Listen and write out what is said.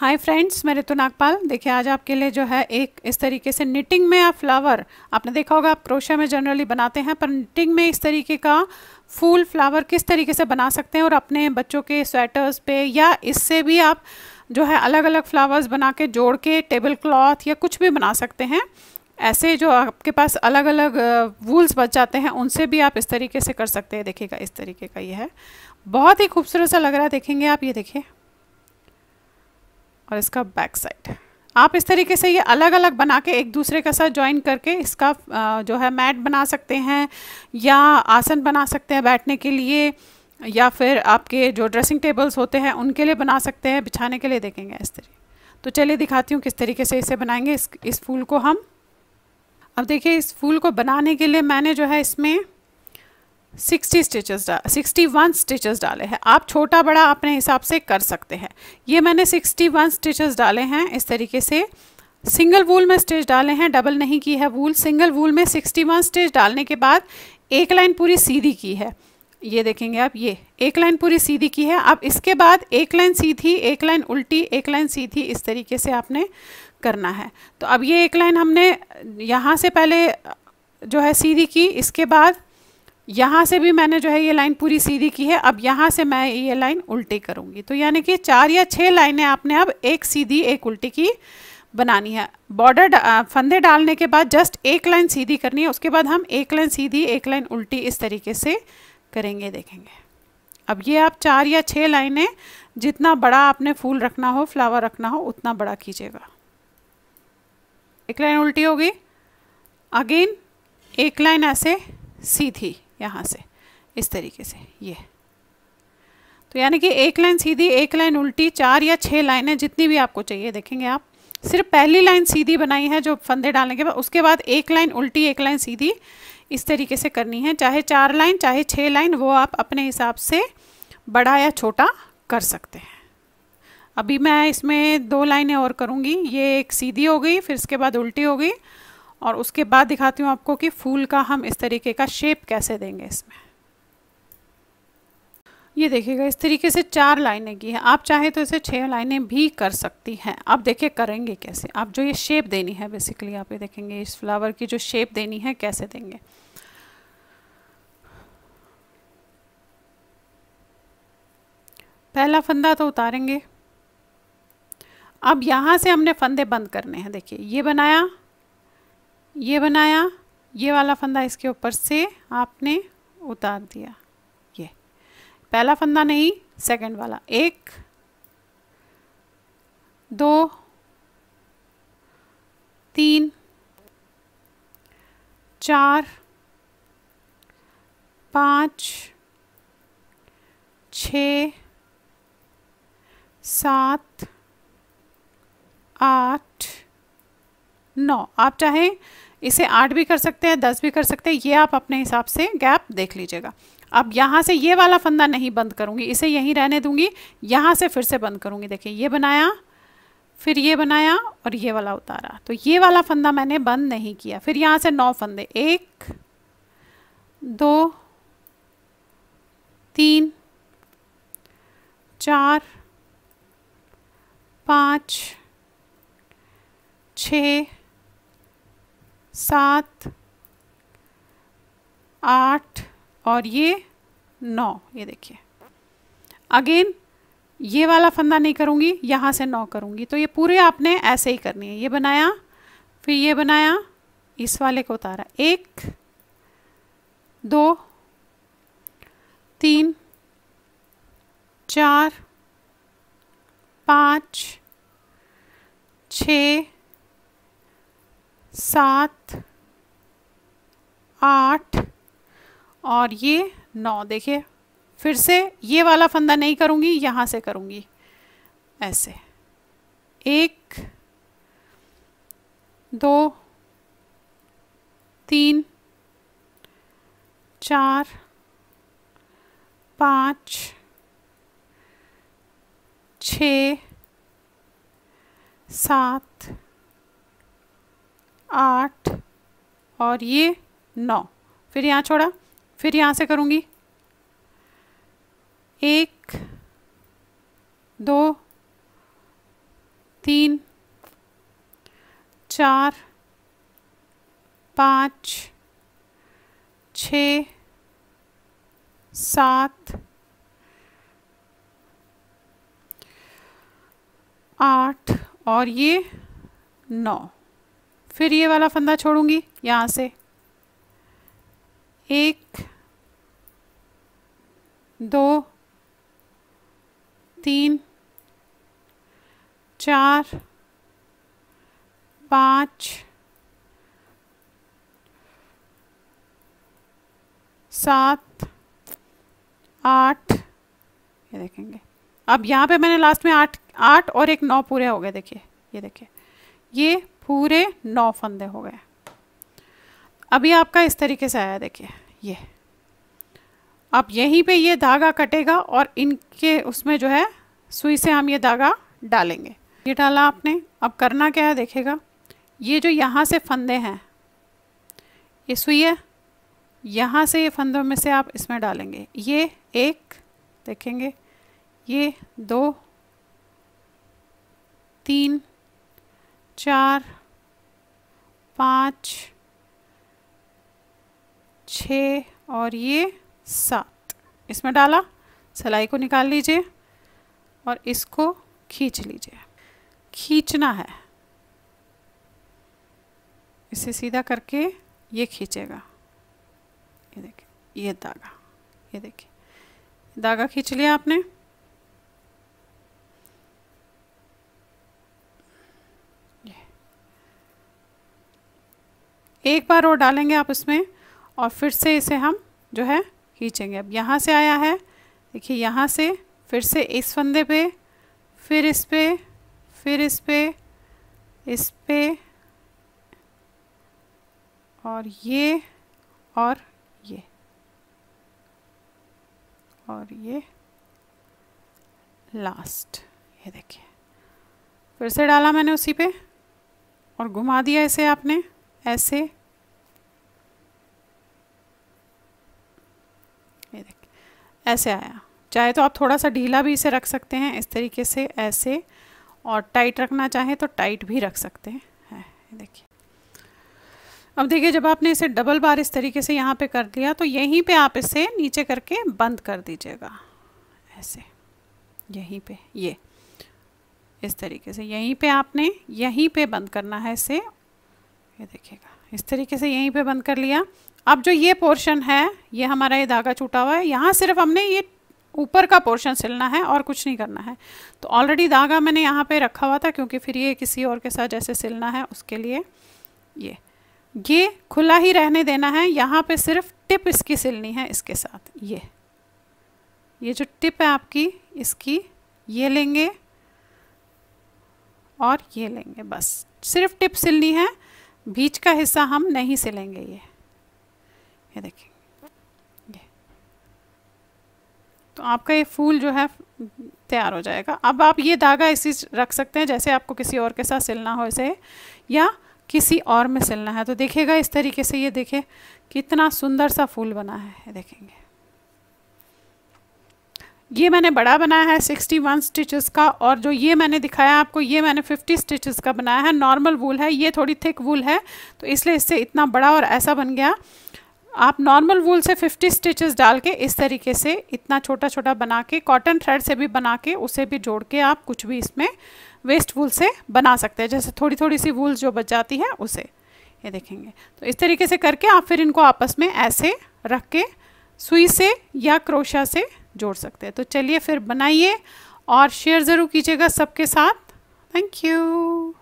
hi friends मैं ऋतु नागपाल देखिए आज आपके लिए जो है एक इस तरीके से निटिंग में या फ्लावर आपने देखा होगा आप क्रोशिया में जनरली बनाते हैं पर निटिंग में इस तरीके का फूल फ्लावर किस तरीके से बना सकते हैं और अपने बच्चों के स्वेटर्स पे या इससे भी आप जो है अलग अलग फ्लावर्स बना के जोड़ के टेबल क्लॉथ या कुछ भी बना सकते हैं ऐसे जो आपके पास अलग अलग वूल्स बच जाते हैं उनसे भी आप इस तरीके से कर सकते हैं देखिएगा इस तरीके का ये है बहुत ही खूबसूरत सा लग रहा है देखेंगे आप ये देखिए और इसका बैक साइड आप इस तरीके से ये अलग अलग बना के एक दूसरे के साथ ज्वाइन करके इसका जो है मैट बना सकते हैं या आसन बना सकते हैं बैठने के लिए या फिर आपके जो ड्रेसिंग टेबल्स होते हैं उनके लिए बना सकते हैं बिछाने के लिए देखेंगे इस तरीके तो चलिए दिखाती हूँ किस तरीके से इसे बनाएंगे इस इस फूल को हम अब देखिए इस फूल को बनाने के लिए मैंने जो है इसमें sixty stitches sixty one stitches डाले हैं आप छोटा बड़ा अपने हिसाब से कर सकते हैं ये मैंने सिक्सटी वन स्टिचेस डाले हैं इस तरीके से सिंगल वूल में स्टिच डाले हैं डबल नहीं की है वूल सिंगल वूल में सिक्सटी वन स्टिच डालने के बाद एक लाइन पूरी सीधी की है ये देखेंगे आप ये एक लाइन पूरी सीधी की है अब इसके बाद एक लाइन सीधी एक लाइन उल्टी एक लाइन सीधी इस तरीके से आपने करना है तो अब ये एक लाइन हमने यहाँ से पहले जो है सीधी की इसके बाद यहाँ से भी मैंने जो है ये लाइन पूरी सीधी की है अब यहाँ से मैं ये लाइन उल्टी करूँगी तो यानी कि चार या छः लाइनें आपने अब एक सीधी एक उल्टी की बनानी है बॉर्डर डा, फंदे डालने के बाद जस्ट एक लाइन सीधी करनी है उसके बाद हम एक लाइन सीधी एक लाइन उल्टी इस तरीके से करेंगे देखेंगे अब ये आप चार या छः लाइनें जितना बड़ा आपने फूल रखना हो फ्लावर रखना हो उतना बड़ा कीजिएगा एक लाइन उल्टी होगी अगेन एक लाइन ऐसे सीधी यहाँ से इस तरीके से ये तो यानी कि एक लाइन सीधी एक लाइन उल्टी चार या छः लाइनें जितनी भी आपको चाहिए देखेंगे आप सिर्फ पहली लाइन सीधी बनाई है जो फंदे डालने के बाद उसके बाद एक लाइन उल्टी एक लाइन सीधी इस तरीके से करनी है चाहे चार लाइन चाहे छः लाइन वो आप अपने हिसाब से बड़ा या छोटा कर सकते हैं अभी मैं इसमें दो लाइनें और करूँगी ये एक सीधी हो गई फिर इसके बाद उल्टी हो गई और उसके बाद दिखाती हूँ आपको कि फूल का हम इस तरीके का शेप कैसे देंगे इसमें ये देखिएगा इस तरीके से चार लाइनें की है आप चाहे तो इसे छह लाइनें भी कर सकती हैं आप देखिए करेंगे कैसे आप जो ये शेप देनी है बेसिकली आप ये देखेंगे इस फ्लावर की जो शेप देनी है कैसे देंगे पहला फंदा तो उतारेंगे अब यहाँ से हमने फंदे बंद करने हैं देखिए ये बनाया ये बनाया ये वाला फंदा इसके ऊपर से आपने उतार दिया ये पहला फंदा नहीं सेकंड वाला एक दो तीन चार पाँच छ सात आठ नौ आप चाहे इसे आठ भी कर सकते हैं दस भी कर सकते हैं ये आप अपने हिसाब से गैप देख लीजिएगा अब यहाँ से ये वाला फंदा नहीं बंद करूँगी इसे यहीं रहने दूँगी यहाँ से फिर से बंद करूँगी देखिए ये बनाया फिर ये बनाया और ये वाला उतारा तो ये वाला फंदा मैंने बंद नहीं किया फिर यहाँ से नौ फंदे एक दो तीन चार पाँच छ सात आठ और ये नौ ये देखिए अगेन ये वाला फंदा नहीं करूँगी यहाँ से नौ करूँगी तो ये पूरे आपने ऐसे ही करनी है ये बनाया फिर ये बनाया इस वाले को उतारा एक दो तीन चार पाँच छ सात आठ और ये नौ देखिए फिर से ये वाला फंदा नहीं करूँगी यहाँ से करूँगी ऐसे एक दो तीन चार पाँच छ सात आठ और ये नौ फिर यहाँ छोड़ा फिर यहाँ से करूँगी एक दो तीन चार पाँच छ सात आठ और ये नौ फिर ये वाला फंदा छोड़ूंगी यहाँ से एक दो तीन चार पाँच सात आठ ये देखेंगे अब यहाँ पे मैंने लास्ट में आठ आठ और एक नौ पूरे हो गए देखिए ये देखिए ये पूरे नौ फंदे हो गए अभी आपका इस तरीके से आया देखिए ये अब यहीं पे ये धागा कटेगा और इनके उसमें जो है सुई से हम ये धागा डालेंगे ये डाला आपने अब करना क्या है देखेगा ये जो यहाँ से फंदे हैं ये सुई है यहाँ से ये फंदों में से आप इसमें डालेंगे ये एक देखेंगे ये दो तीन चार पाँच छ और ये सात इसमें डाला सिलाई को निकाल लीजिए और इसको खींच लीजिए खींचना है इसे सीधा करके ये खींचेगा ये देखिए ये धागा ये देखिए धागा खींच लिया आपने एक बार और डालेंगे आप इसमें और फिर से इसे हम जो है खींचेंगे अब यहाँ से आया है देखिए यहाँ से फिर से इस फंदे पे फिर इस पे फिर इस पे इस पे और ये और ये और ये लास्ट ये देखिए फिर से डाला मैंने उसी पे और घुमा दिया इसे आपने ऐसे ऐसे आया चाहे तो आप थोड़ा सा ढीला भी इसे रख सकते हैं इस तरीके से ऐसे और टाइट रखना चाहें तो टाइट भी रख सकते हैं देखिए अब देखिए जब आपने इसे डबल बार इस तरीके से यहाँ पे कर दिया तो यहीं पे आप इसे नीचे करके बंद कर दीजिएगा ऐसे यहीं पे ये इस तरीके से यहीं पे आपने यहीं पे बंद करना है इसे ये देखिएगा इस तरीके से यहीं पे बंद कर लिया अब जो ये पोर्शन है ये हमारा ये धागा छूटा हुआ है यहाँ सिर्फ हमने ये ऊपर का पोर्शन सिलना है और कुछ नहीं करना है तो ऑलरेडी धागा मैंने यहाँ पे रखा हुआ था क्योंकि फिर ये किसी और के साथ जैसे सिलना है उसके लिए ये ये खुला ही रहने देना है यहाँ पे सिर्फ टिप इसकी सिलनी है इसके साथ ये ये जो टिप है आपकी इसकी ये लेंगे और ये लेंगे बस सिर्फ टिप सिलनी है बीच का हिस्सा हम नहीं सिलेंगे ये ये देखिए ये तो आपका ये फूल जो है तैयार हो जाएगा अब आप ये धागा इसी रख सकते हैं जैसे आपको किसी और के साथ सिलना हो इसे या किसी और में सिलना है तो देखेगा इस तरीके से ये देखे कितना सुंदर सा फूल बना है ये देखेंगे ये मैंने बड़ा बनाया है 61 स्टिचेस का और जो ये मैंने दिखाया आपको ये मैंने 50 स्टिचेस का बनाया है नॉर्मल वूल है ये थोड़ी थिक वूल है तो इसलिए इससे इतना बड़ा और ऐसा बन गया आप नॉर्मल वूल से 50 स्टिचेस डाल के इस तरीके से इतना छोटा छोटा बना के कॉटन थ्रेड से भी बना के उसे भी जोड़ के आप कुछ भी इसमें वेस्ट वूल से बना सकते हैं जैसे थोड़ी थोड़ी सी वूल्स जो बच जाती है उसे ये देखेंगे तो इस तरीके से करके आप फिर इनको आपस में ऐसे रख के सुई से या क्रोशा से जोड़ सकते हैं तो चलिए फिर बनाइए और शेयर ज़रूर कीजिएगा सबके साथ थैंक यू